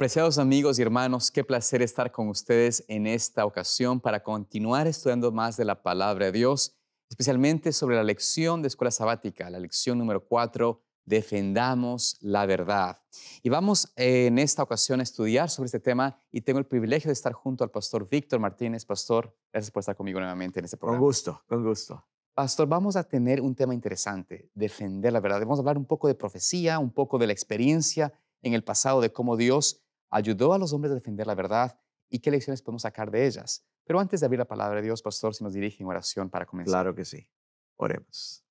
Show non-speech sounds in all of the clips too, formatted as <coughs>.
Preciados amigos y hermanos, qué placer estar con ustedes en esta ocasión para continuar estudiando más de la palabra de Dios, especialmente sobre la lección de escuela sabática, la lección número 4, defendamos la verdad. Y vamos eh, en esta ocasión a estudiar sobre este tema y tengo el privilegio de estar junto al pastor Víctor Martínez. Pastor, gracias por estar conmigo nuevamente en este programa. Con gusto, con gusto. Pastor, vamos a tener un tema interesante, defender la verdad. Vamos a hablar un poco de profecía, un poco de la experiencia en el pasado de cómo Dios ayudó a los hombres a defender la verdad y qué lecciones podemos sacar de ellas. Pero antes de abrir la palabra de Dios, pastor, si nos dirige en oración para comenzar. Claro que sí. Oremos.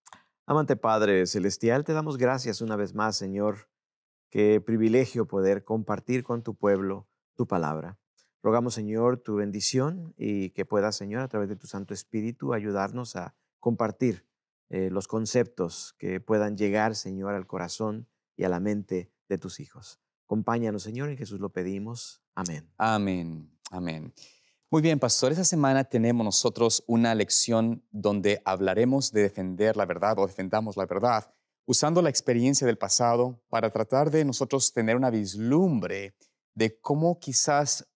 Amante Padre Celestial, te damos gracias una vez más, Señor. Qué privilegio poder compartir con tu pueblo tu palabra. Rogamos, Señor, tu bendición y que puedas, Señor, a través de tu Santo Espíritu, ayudarnos a compartir eh, los conceptos que puedan llegar, Señor, al corazón y a la mente de tus hijos. Acompáñanos, Señor, en Jesús lo pedimos. Amén. Amén. Amén. Muy bien, pastor, esta semana tenemos nosotros una lección donde hablaremos de defender la verdad o defendamos la verdad, usando la experiencia del pasado para tratar de nosotros tener una vislumbre de cómo quizás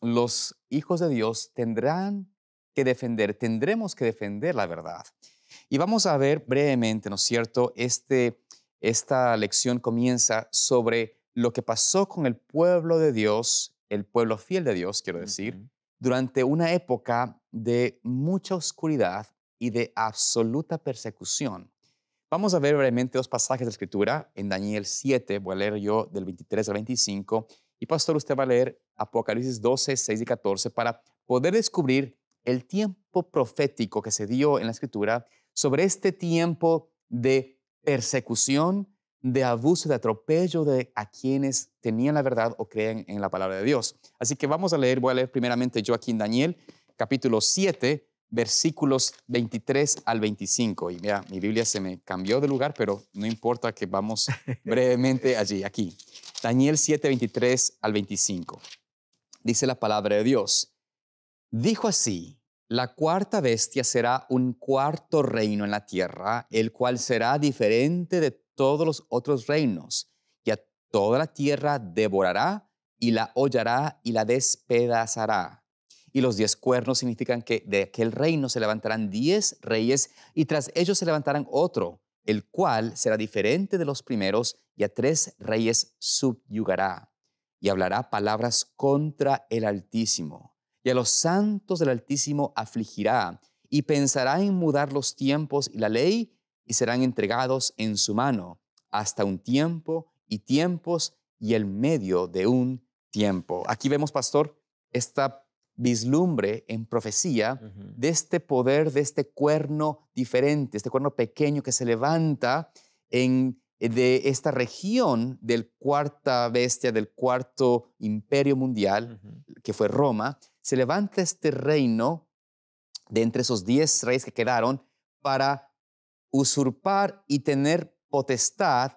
los hijos de Dios tendrán que defender, tendremos que defender la verdad. Y vamos a ver brevemente, ¿no es cierto? Este, esta lección comienza sobre lo que pasó con el pueblo de Dios, el pueblo fiel de Dios, quiero decir, durante una época de mucha oscuridad y de absoluta persecución. Vamos a ver brevemente dos pasajes de la Escritura. En Daniel 7, voy a leer yo del 23 al 25, y pastor, usted va a leer Apocalipsis 12, 6 y 14 para poder descubrir el tiempo profético que se dio en la Escritura sobre este tiempo de persecución, de abuso, de atropello de a quienes tenían la verdad o creen en la palabra de Dios. Así que vamos a leer, voy a leer primeramente en Daniel, capítulo 7, versículos 23 al 25. Y mira, mi Biblia se me cambió de lugar, pero no importa que vamos <laughs> brevemente allí, aquí. Daniel 7, 23 al 25. Dice la palabra de Dios. Dijo así, la cuarta bestia será un cuarto reino en la tierra, el cual será diferente de todos los otros reinos, y a toda la tierra devorará y la hollará y la despedazará. Y los diez cuernos significan que de aquel reino se levantarán diez reyes y tras ellos se levantarán otro, el cual será diferente de los primeros y a tres reyes subyugará. Y hablará palabras contra el Altísimo. Y a los santos del Altísimo afligirá y pensará en mudar los tiempos y la ley y serán entregados en su mano hasta un tiempo y tiempos y el medio de un tiempo. Aquí vemos, pastor, esta vislumbre en profecía de este poder, de este cuerno diferente, este cuerno pequeño que se levanta en eh, de esta región del cuarta bestia, del cuarto imperio mundial, que fue Roma, se levanta este reino de entre esos diez reyes que quedaron para usurpar y tener potestad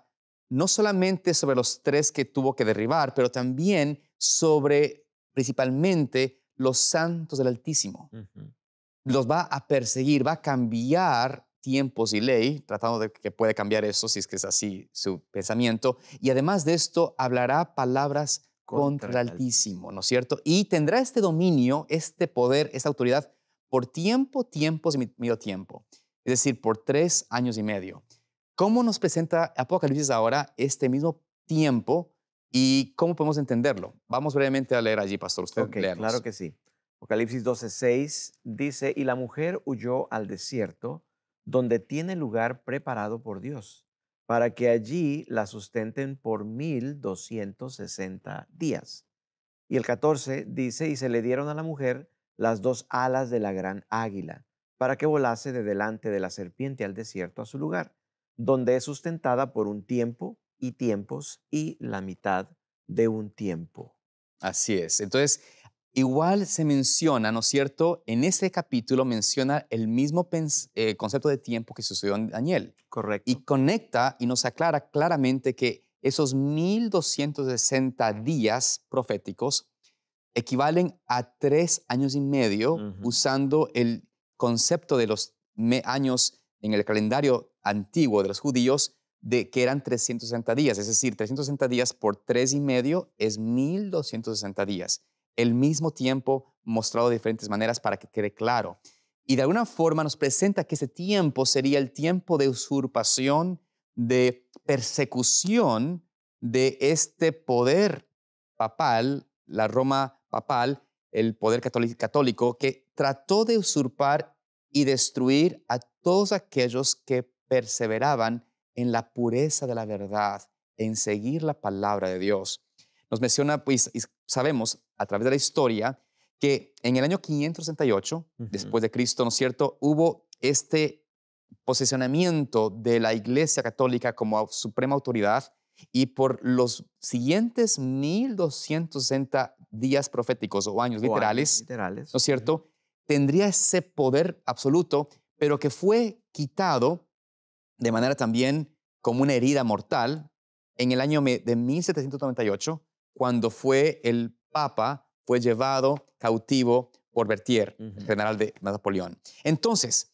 no solamente sobre los tres que tuvo que derribar, pero también sobre principalmente los santos del Altísimo. Los va a perseguir, va a cambiar tiempos y ley, tratando de que puede cambiar eso si es que es así su pensamiento. Y además de esto, hablará palabras contra, contra el Altísimo, ¿no es cierto? Y tendrá este dominio, este poder, esta autoridad por tiempo, tiempos y medio tiempo es decir, por tres años y medio. ¿Cómo nos presenta Apocalipsis ahora este mismo tiempo y cómo podemos entenderlo? Vamos brevemente a leer allí, pastor. Usted okay, Claro que sí. Apocalipsis 12:6 dice, y la mujer huyó al desierto, donde tiene lugar preparado por Dios, para que allí la sustenten por mil 1260 días. Y el 14 dice, y se le dieron a la mujer las dos alas de la gran águila para que volase de delante de la serpiente al desierto a su lugar, donde es sustentada por un tiempo y tiempos y la mitad de un tiempo. Así es. Entonces, igual se menciona, ¿no es cierto? En este capítulo menciona el mismo eh, concepto de tiempo que sucedió en Daniel. Correcto. Y conecta y nos aclara claramente que esos 1260 días proféticos equivalen a tres años y medio usando el concepto de los años en el calendario antiguo de los judíos de que eran 360 días, es decir, 360 días por tres y medio es 1260 días, el mismo tiempo mostrado de diferentes maneras para que quede claro. Y de alguna forma nos presenta que ese tiempo sería el tiempo de usurpación, de persecución de este poder papal, la Roma papal, el poder católico que trató de usurpar y destruir a todos aquellos que perseveraban en la pureza de la verdad, en seguir la palabra de Dios. Nos menciona, pues, sabemos a través de la historia, que en el año 568, después de Cristo, ¿no es cierto?, hubo este posicionamiento de la Iglesia Católica como suprema autoridad y por los siguientes 1260 días proféticos o años literales, ¿no es cierto? tendría ese poder absoluto, pero que fue quitado de manera también como una herida mortal en el año de 1798, cuando fue el Papa, fue llevado cautivo por Berthier, general de Napoleón. Entonces,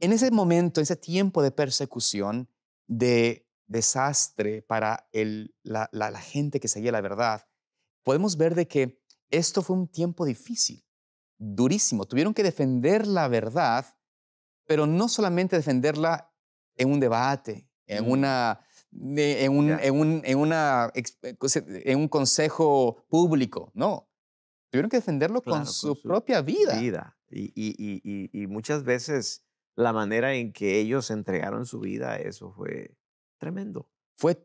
en ese momento, en ese tiempo de persecución, de desastre para la, la gente que seguía la verdad, podemos ver de que esto fue un tiempo difícil durísimo. Tuvieron que defender la verdad, pero no solamente defenderla en un debate, en mm. una... En un, una, eh, en un consejo público, no. Tuvieron que defenderlo con, su, propia vida. y, muchas veces la manera en que ellos entregaron su vida, eso fue tremendo. Fue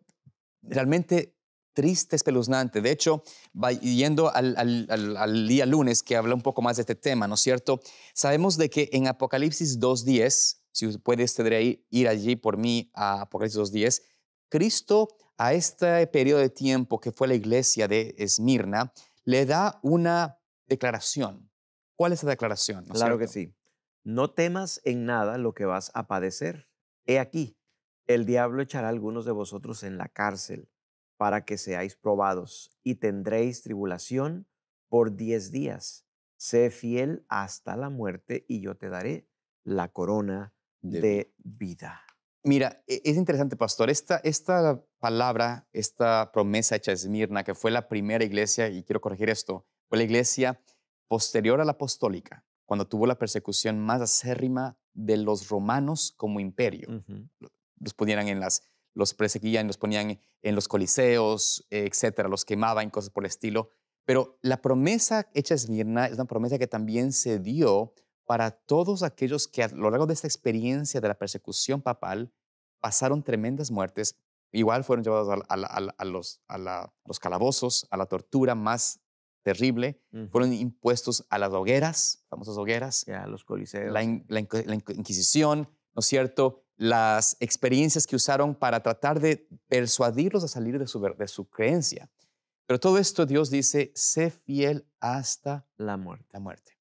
realmente triste, espeluznante. De hecho, yendo al, día lunes que habla un poco más de este tema, ¿no es cierto? Sabemos de que en Apocalipsis 2.10, si puedes ahí, ir allí por mí a Apocalipsis 2.10, Cristo a este periodo de tiempo que fue la iglesia de Esmirna, le da una declaración. ¿Cuál es la declaración? claro que sí. No temas en nada lo que vas a padecer. He aquí, el diablo echará a algunos de vosotros en la cárcel para que seáis probados, y tendréis tribulación por diez días. Sé fiel hasta la muerte, y yo te daré la corona de, vida. Mira, e, es interesante, pastor, esta, esta palabra, esta promesa hecha a Esmirna, que fue la primera iglesia, y quiero corregir esto, fue la iglesia posterior a la apostólica, cuando tuvo la persecución más acérrima de los romanos como imperio. Los pudieran en las los perseguían, los ponían en los coliseos, etcétera, los quemaban, cosas por el estilo. Pero la promesa hecha esmirna es una promesa que también se dio para todos aquellos que a lo largo de esta experiencia de la persecución papal pasaron tremendas muertes, igual fueron llevados a, los, calabozos, a la tortura más terrible, fueron impuestos a las hogueras, famosas hogueras, a los coliseos, la, Inquisición, ¿no es cierto? las experiencias que usaron para tratar de persuadirlos a salir de su, de su creencia. Pero todo esto Dios dice, sé fiel hasta la muerte. muerte.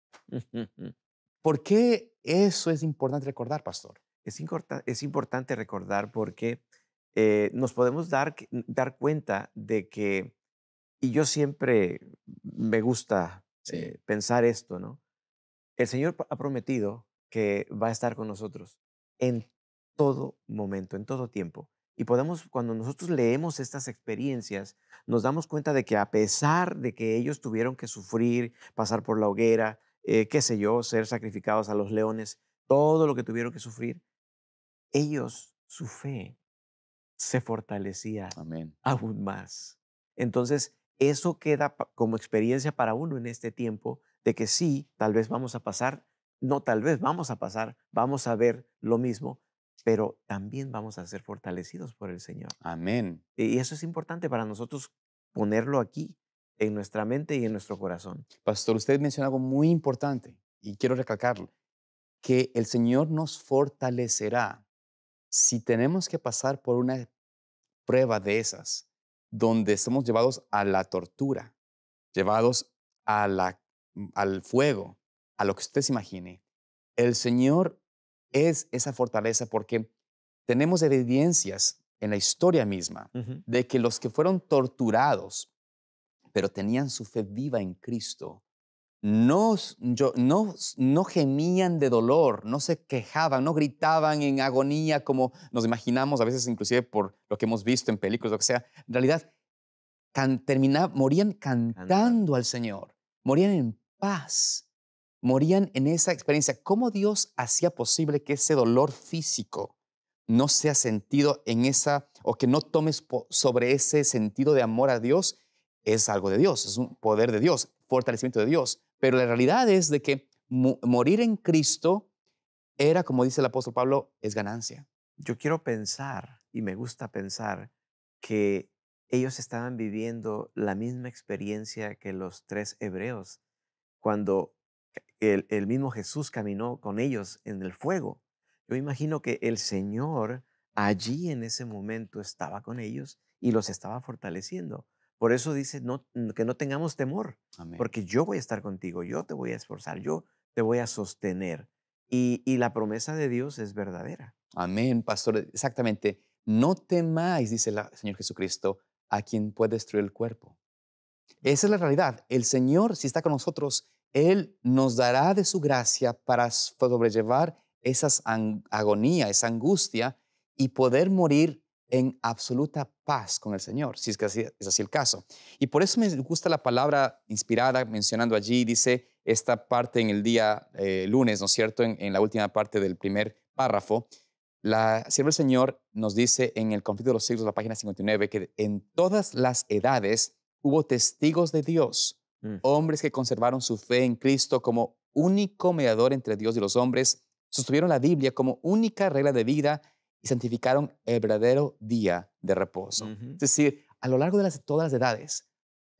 ¿Por qué eso es importante recordar, pastor? Es, es importante recordar porque eh, nos podemos dar, dar cuenta de que, y yo siempre me gusta eh, pensar esto, ¿no? El Señor ha prometido que va a estar con nosotros en todo momento, en todo tiempo. Y podemos, cuando nosotros leemos estas experiencias, nos damos cuenta de que a pesar de que ellos tuvieron que sufrir, pasar por la hoguera, eh, qué sé yo, ser sacrificados a los leones, todo lo que tuvieron que sufrir, ellos, su fe se fortalecía Amén. aún más. Entonces, eso queda como experiencia para uno en este tiempo de que sí, tal vez vamos a pasar, no tal vez vamos a pasar, vamos a ver lo mismo, pero también vamos a ser fortalecidos por el Señor. Amén. Y eso es importante para nosotros ponerlo aquí, en nuestra mente y en nuestro corazón. Pastor, usted menciona algo muy importante y quiero recalcarlo, que el Señor nos fortalecerá si tenemos que pasar por una prueba de esas, donde estamos llevados a la tortura, llevados al fuego, a lo que usted se imagine. El Señor es esa fortaleza porque tenemos evidencias en la historia misma de que los que fueron torturados, pero tenían su fe viva en Cristo, no, yo, no, no gemían de dolor, no se quejaban, no gritaban en agonía como nos imaginamos, a veces inclusive por lo que hemos visto en películas, lo que sea. En realidad, termina, morían cantando al Señor, morían en paz, morían en esa experiencia. ¿Cómo Dios hacía posible que ese dolor físico no sea sentido en esa, o que no tomes sobre ese sentido de amor a Dios? Es algo de Dios, es un poder de Dios, fortalecimiento de Dios. Pero la realidad es de que morir en Cristo era, como dice el apóstol Pablo, es ganancia. Yo quiero pensar, y me gusta pensar, que ellos estaban viviendo la misma experiencia que los tres hebreos, cuando el, mismo Jesús caminó con ellos en el fuego. Yo imagino que el Señor allí en ese momento estaba con ellos y los estaba fortaleciendo. Por eso dice no, que no tengamos temor, porque yo voy a estar contigo, yo te voy a esforzar, yo te voy a sostener. Y, la promesa de Dios es verdadera. Amén, pastor, eh, exactamente. No temáis, dice el Señor Jesucristo, a quien puede destruir el cuerpo. Mm. Esa es la realidad. El Señor, si está con nosotros, él nos dará de su gracia para sobrellevar esas agonía, esa angustia y poder morir en absoluta paz con el Señor, si es que así, es así el caso. Y por eso me gusta la palabra inspirada mencionando allí, dice esta parte en el día eh, lunes, ¿no es cierto? En, la última parte del primer párrafo, la sierva del Señor nos dice en el conflicto de los siglos, la página 59, que en todas las edades hubo testigos de Dios Mm. hombres que conservaron su fe en Cristo como único mediador entre Dios y los hombres, sostuvieron la Biblia como única regla de vida y santificaron el verdadero día de reposo. Es decir, a lo largo de todas las edades,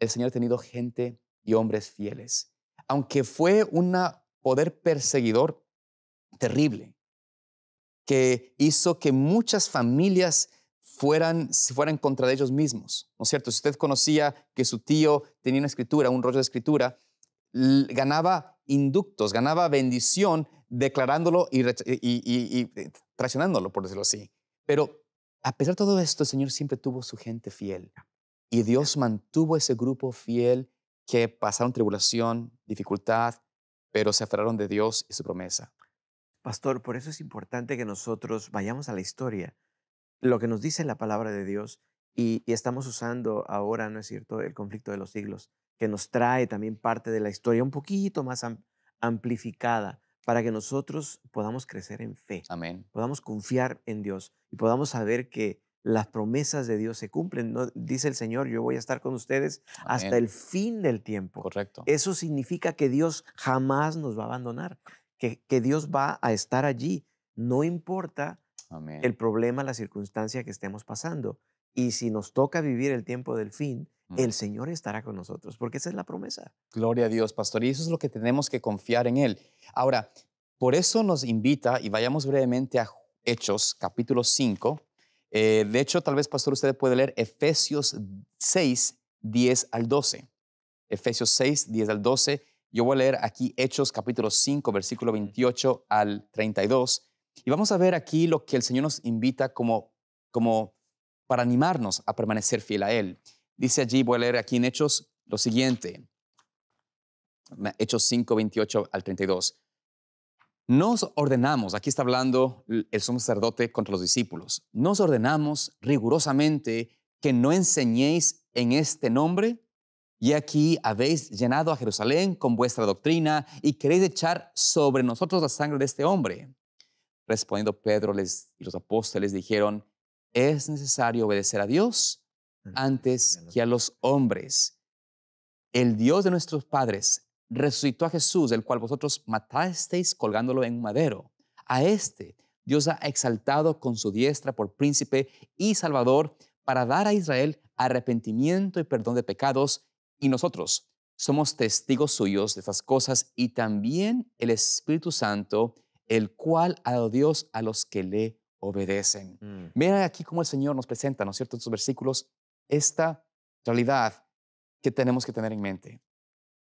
el Señor ha tenido gente y hombres fieles. Aunque fue un poder perseguidor terrible, que hizo que muchas familias fueran, fueran contra de ellos mismos, ¿no es cierto? Si usted conocía que su tío tenía una escritura, un rollo de escritura, ganaba inductos, ganaba bendición declarándolo y, y, eh, traicionándolo, por decirlo así. Pero a pesar de todo esto, el Señor siempre tuvo su gente fiel. Y Dios mantuvo ese grupo fiel que pasaron tribulación, dificultad, pero se aferraron de Dios y su promesa. Pastor, por eso es importante que nosotros vayamos a la historia, lo que nos dice la palabra de Dios y, estamos usando ahora, ¿no es cierto?, el conflicto de los siglos, que nos trae también parte de la historia un poquito más amplificada para que nosotros podamos crecer en fe, Amén. podamos confiar en Dios y podamos saber que las promesas de Dios se cumplen. Dice el Señor, yo voy a estar con ustedes hasta el fin del tiempo. Correcto. Eso significa que Dios jamás nos va a abandonar, que, que Dios va a estar allí, no importa el problema, la circunstancia que estemos pasando. Y si nos toca vivir el tiempo del fin, el mm. Señor estará con nosotros, porque esa es la promesa. Gloria a Dios, pastor. Y eso es lo que tenemos que confiar en Él. Ahora, por eso nos invita, y vayamos brevemente a Hechos, capítulo 5. Eh, de hecho, tal vez, pastor, usted puede leer Efesios 6, 10 al 12. Efesios 6, 10 al 12. Yo voy a leer aquí Hechos capítulo 5, versículo 28 al 32. Y vamos a ver aquí lo que el Señor nos invita como, como para animarnos a permanecer fiel a Él. Dice allí, voy a leer aquí en Hechos lo siguiente. Hechos 5, 28 al 32. Nos ordenamos, aquí está hablando el sumo sacerdote contra los discípulos, nos ordenamos rigurosamente que no enseñéis en este nombre, y aquí habéis llenado a Jerusalén con vuestra doctrina y queréis echar sobre nosotros la sangre de este hombre. Respondiendo Pedro les, y los apóstoles dijeron, es necesario obedecer a Dios mm, antes que a los hombres. El Dios de nuestros padres resucitó a Jesús, el cual vosotros matasteis colgándolo en un madero. A este Dios ha exaltado con su diestra por príncipe y salvador para dar a Israel arrepentimiento y perdón de pecados. Y nosotros somos testigos suyos de estas cosas y también el Espíritu Santo, el cual ha dado Dios a los que le obedecen. mira mm. Miren aquí cómo el Señor nos presenta, ¿no es cierto?, en estos versículos, esta realidad que tenemos que tener en mente.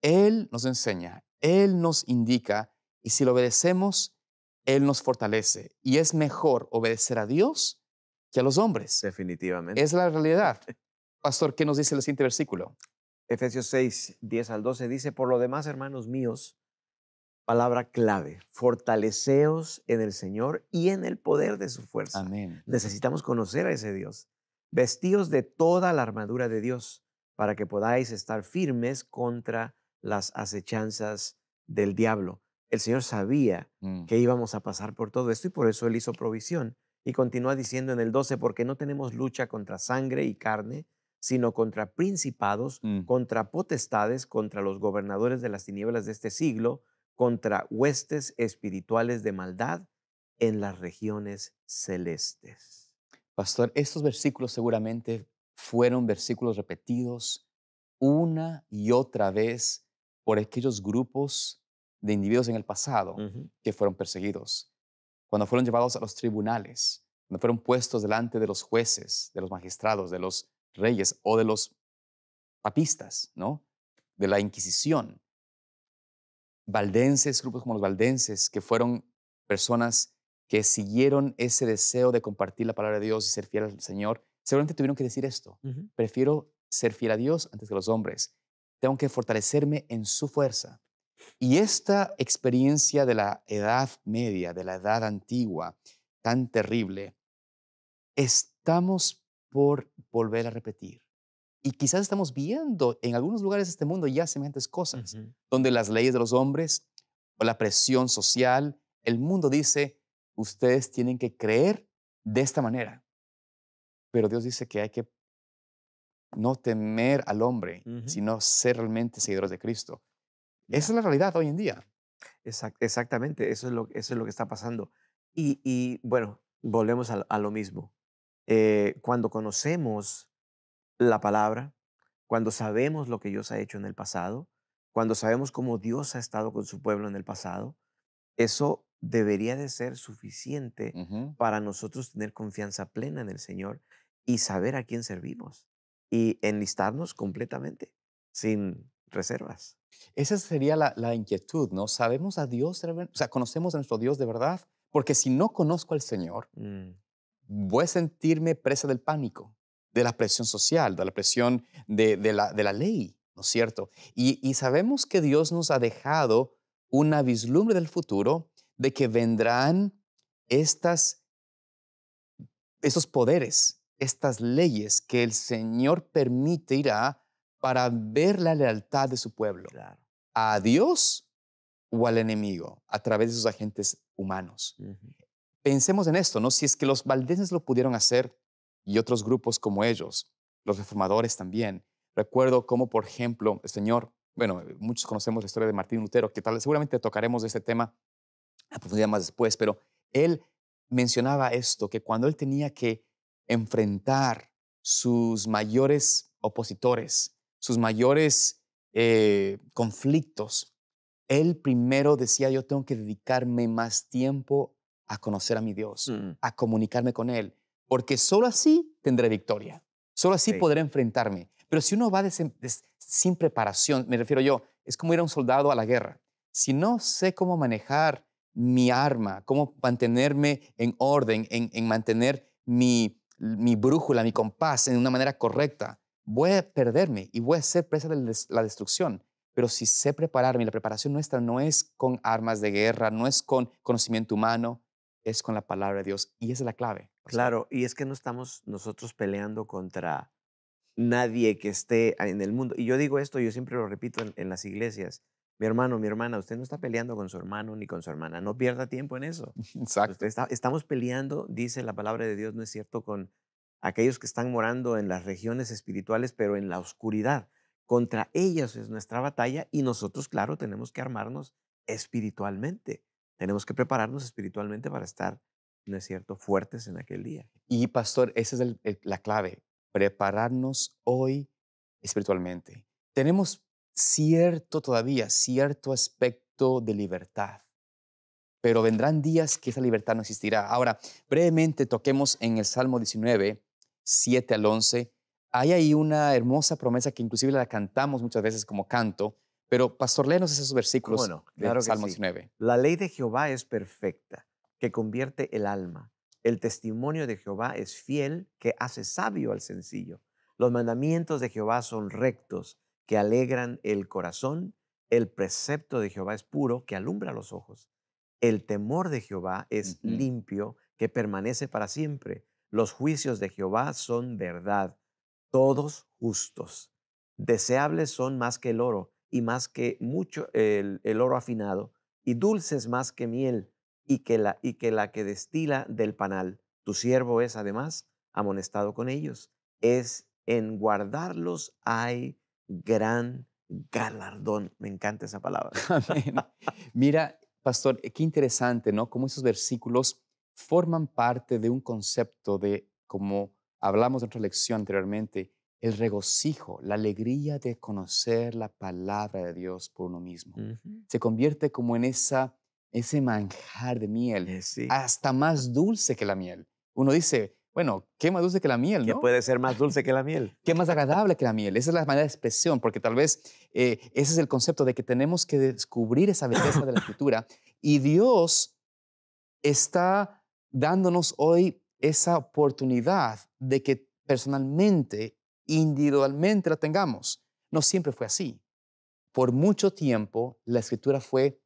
Él nos enseña, Él nos indica, y si lo obedecemos, Él nos fortalece. Y es mejor obedecer a Dios que a los hombres. Definitivamente. Es la realidad. <laughs> Pastor, ¿qué nos dice el siguiente versículo? Efesios 6, 10 al 12 dice, por lo demás, hermanos míos, Palabra clave, fortaleceos en el Señor y en el poder de su fuerza. Necesitamos conocer a ese Dios. Vestíos de toda la armadura de Dios para que podáis estar firmes contra las acechanzas del diablo. El Señor sabía mm. que íbamos a pasar por todo esto y por eso Él hizo provisión. Y continúa diciendo en el 12, porque no tenemos lucha contra sangre y carne, sino contra principados, mm. contra potestades, contra los gobernadores de las tinieblas de este siglo, contra huestes espirituales de maldad en las regiones celestes. Pastor, estos versículos seguramente fueron versículos repetidos una y otra vez por aquellos grupos de individuos en el pasado que fueron perseguidos, cuando fueron llevados a los tribunales, cuando fueron puestos delante de los jueces, de los magistrados, de los reyes o de los papistas, ¿no? De la Inquisición valdenses, grupos como los valdenses, que fueron personas que siguieron ese deseo de compartir la palabra de Dios y ser fiel al Señor, seguramente tuvieron que decir esto. Prefiero ser fiel a Dios antes que a los hombres. Tengo que fortalecerme en su fuerza. Y esta experiencia de la edad media, de la edad antigua, tan terrible, estamos por volver a repetir. Y quizás estamos viendo en algunos lugares de este mundo ya semejantes cosas, donde las leyes de los hombres o la presión social, el mundo dice, ustedes tienen que creer de esta manera. Pero Dios dice que hay que no temer al hombre, sino ser realmente seguidores de Cristo. Esa es la realidad hoy en día. exactamente, eso es, lo, eso es lo que está pasando. Y, bueno, volvemos a, lo mismo. Eh, cuando conocemos la palabra, cuando sabemos lo que Dios ha hecho en el pasado, cuando sabemos cómo Dios ha estado con su pueblo en el pasado, eso debería de ser suficiente para nosotros tener confianza plena en el Señor y saber a quién servimos y enlistarnos completamente, sin reservas. Esa sería la, inquietud, ¿no? ¿Sabemos a Dios? O sea, ¿conocemos a nuestro Dios de verdad? Porque si no conozco al Señor, mm. voy a sentirme presa del pánico de la presión social, de la presión de, la, de la, ley, ¿no es cierto? Y, sabemos que Dios nos ha dejado una vislumbre del futuro de que vendrán estas, poderes, estas leyes que el Señor permitirá para ver la lealtad de su pueblo a Dios o al enemigo a través de sus agentes humanos. Pensemos en esto, ¿no? Si es que los valdenses lo pudieron hacer, y otros grupos como ellos, los reformadores también. Recuerdo cómo, por ejemplo, el señor, bueno, eh, muchos conocemos la historia de Martín Lutero, que tal seguramente tocaremos de este tema a profundidad más después, pero él mencionaba esto, que cuando él tenía que enfrentar sus mayores opositores, sus mayores eh, conflictos, él primero decía, yo tengo que dedicarme más tiempo a conocer a mi Dios, mm. a comunicarme con Él porque solo así tendré victoria, solo así podré enfrentarme. Pero si uno va sin preparación, me refiero yo, es como ir a un soldado a la guerra. Si no sé cómo manejar mi arma, cómo mantenerme en orden, en, mantener mi, mi brújula, mi compás en una manera correcta, voy a perderme y voy a ser presa de la destrucción. Pero si sé prepararme, la preparación nuestra no es con armas de guerra, no es con conocimiento humano, es con la palabra de Dios. Y esa es la clave. Claro, y es que no estamos nosotros peleando contra nadie que esté en el mundo. Y yo digo esto, yo siempre lo repito en, las iglesias. Mi hermano, mi hermana, usted no está peleando con su hermano ni con su hermana. No pierda tiempo en eso. <laughs> Exacto. estamos peleando, dice la palabra de Dios, no es cierto, con aquellos que están morando en las regiones espirituales, pero en la oscuridad. Contra ellas es nuestra batalla y nosotros, claro, tenemos que armarnos espiritualmente. Tenemos que prepararnos espiritualmente para estar ¿no es cierto?, fuertes en aquel día. Y pastor, esa es la clave, prepararnos hoy espiritualmente. Tenemos cierto todavía, cierto aspecto de libertad, pero vendrán días que esa libertad no existirá. Ahora, brevemente toquemos en el Salmo 19, 7 al 11. Hay ahí una hermosa promesa que inclusive la cantamos muchas veces como canto, pero pastor, léenos esos versículos bueno, claro del Salmo 19. La ley de Jehová es perfecta que convierte el alma. El testimonio de Jehová es fiel, que hace sabio al sencillo. Los mandamientos de Jehová son rectos, que alegran el corazón. El precepto de Jehová es puro, que alumbra los ojos. El temor de Jehová es limpio, que permanece para siempre. Los juicios de Jehová son verdad, todos justos. Deseables son más que el oro, y más que mucho el oro afinado, y dulces más que miel y que la, y que, la que destila del panal. Tu siervo es además amonestado con ellos. Es en guardarlos hay gran galardón. Me encanta esa palabra. <laughs> Mira, pastor, eh, qué interesante, ¿no? Cómo esos versículos forman parte de un concepto de, como hablamos en otra lección anteriormente, el regocijo, la alegría de conocer la palabra de Dios por uno mismo. Se convierte como en esa ese manjar de miel, eh, hasta más dulce que la miel. Uno dice, bueno, ¿qué más dulce que la miel? ¿Qué puede ser más dulce que la miel? ¿Qué más agradable que la miel? Esa es la manera de expresión, porque tal vez eh, ese es el concepto de que tenemos que descubrir esa belleza de la escritura <laughs> y Dios está dándonos hoy esa oportunidad de que personalmente, individualmente la tengamos. No siempre fue así. Por mucho tiempo la escritura fue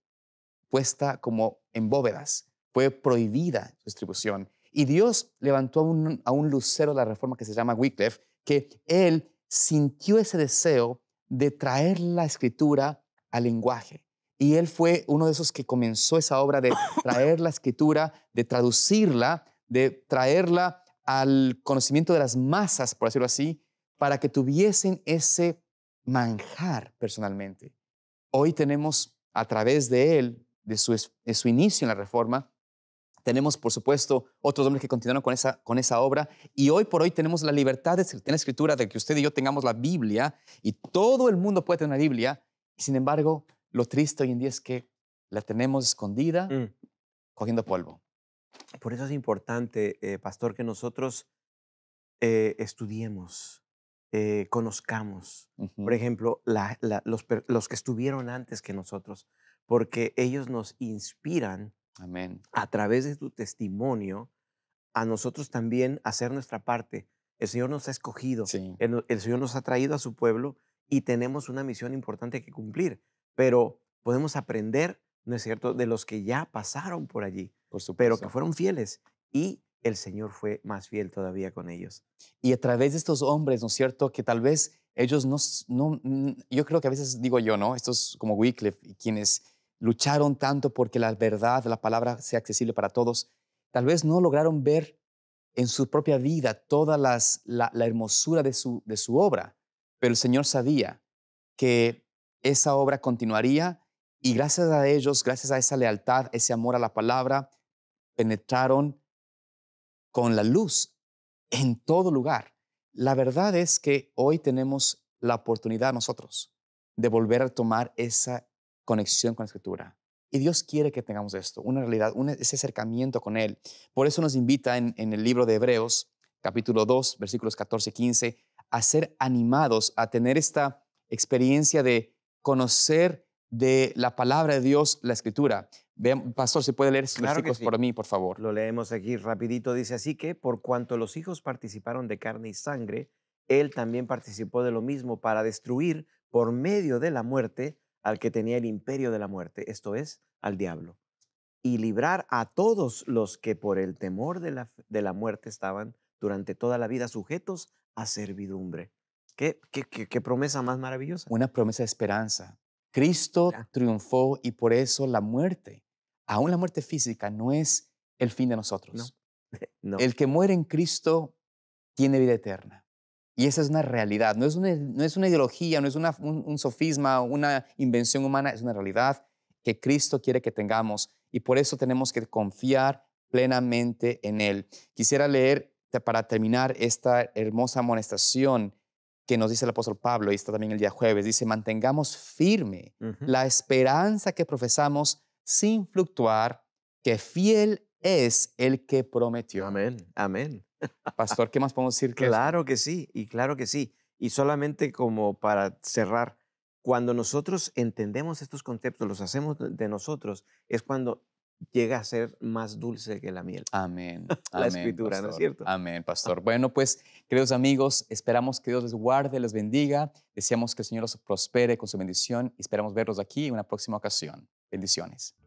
puesta como en bóvedas, fue prohibida su distribución. Y Dios levantó a un, a un lucero de la reforma que se llama Wycliffe, que él sintió ese deseo de traer la escritura al lenguaje. Y él fue uno de esos que comenzó esa obra de <coughs> traer la escritura, de traducirla, de traerla al conocimiento de las masas, por decirlo así, para que tuviesen ese manjar personalmente. Hoy tenemos a través de él de su, inicio en la Reforma. Tenemos, por supuesto, otros hombres que continuaron con esa, con esa obra. Y hoy por hoy tenemos la libertad de tener escritura, de que usted y yo tengamos la Biblia, y todo el mundo puede tener una Biblia. sin embargo, lo triste hoy en día es que la tenemos escondida, mm. cogiendo polvo. Por eso es importante, eh, pastor, que nosotros eh, estudiemos, eh, conozcamos. Por ejemplo, los, los que estuvieron antes que nosotros, porque ellos nos inspiran Amén. a través de tu testimonio a nosotros también hacer nuestra parte. El Señor nos ha escogido, el, Señor nos ha traído a su pueblo y tenemos una misión importante que cumplir, pero podemos aprender, ¿no es cierto?, de los que ya pasaron por allí, por pero que fueron fieles y el Señor fue más fiel todavía con ellos. Y a través de estos hombres, ¿no es cierto?, que tal vez ellos no, no yo creo que a veces digo yo, ¿no? Estos como Wycliffe, y quienes lucharon tanto porque la verdad, la palabra sea accesible para todos, tal vez no lograron ver en su propia vida toda la, la, hermosura de su, de su obra, pero el Señor sabía que esa obra continuaría y gracias a ellos, gracias a esa lealtad, ese amor a la palabra, penetraron con la luz en todo lugar. La verdad es que hoy tenemos la oportunidad nosotros de volver a tomar esa conexión con la escritura. Y Dios quiere que tengamos esto, una realidad, ese acercamiento con Él. Por eso nos invita en, el libro de Hebreos, capítulo 2, versículos 14 y 15, a ser animados, a tener esta experiencia de conocer de la palabra de Dios, la escritura. vean Pastor, si puede leer sus por mí, por favor. Lo leemos aquí rapidito. Dice así que, por cuanto los hijos participaron de carne y sangre, él también participó de lo mismo para destruir por medio de la muerte al que tenía el imperio de la muerte, esto es, al diablo, y librar a todos los que por el temor de la, de la muerte estaban durante toda la vida sujetos a servidumbre. ¿Qué, qué, promesa más maravillosa? Una promesa de esperanza. Cristo triunfó y por eso la muerte, aún la muerte física, no es el fin de nosotros. <laughs> El que muere en Cristo tiene vida eterna. Y esa es una realidad, no es una, no es una ideología, no es un, sofisma sofisma, una invención humana, es una realidad que Cristo quiere que tengamos y por eso tenemos que confiar plenamente en Él. Quisiera leer para terminar esta hermosa amonestación que nos dice el apóstol Pablo, y está también el día jueves, dice, mantengamos firme la esperanza que profesamos sin fluctuar, que fiel es el que prometió. Amén, amén. Pastor, ¿qué más podemos decir? claro que sí, y claro que sí. Y solamente como para cerrar, cuando nosotros entendemos estos conceptos, los hacemos de nosotros, es cuando llega a ser más dulce que la miel. Amén. <laughs> la Amén, escritura, ¿no es cierto? Amén, ah. pastor. Bueno, pues, queridos amigos, esperamos que Dios les guarde, les bendiga. Deseamos que el Señor los prospere con su bendición y esperamos verlos aquí en una próxima ocasión. Bendiciones.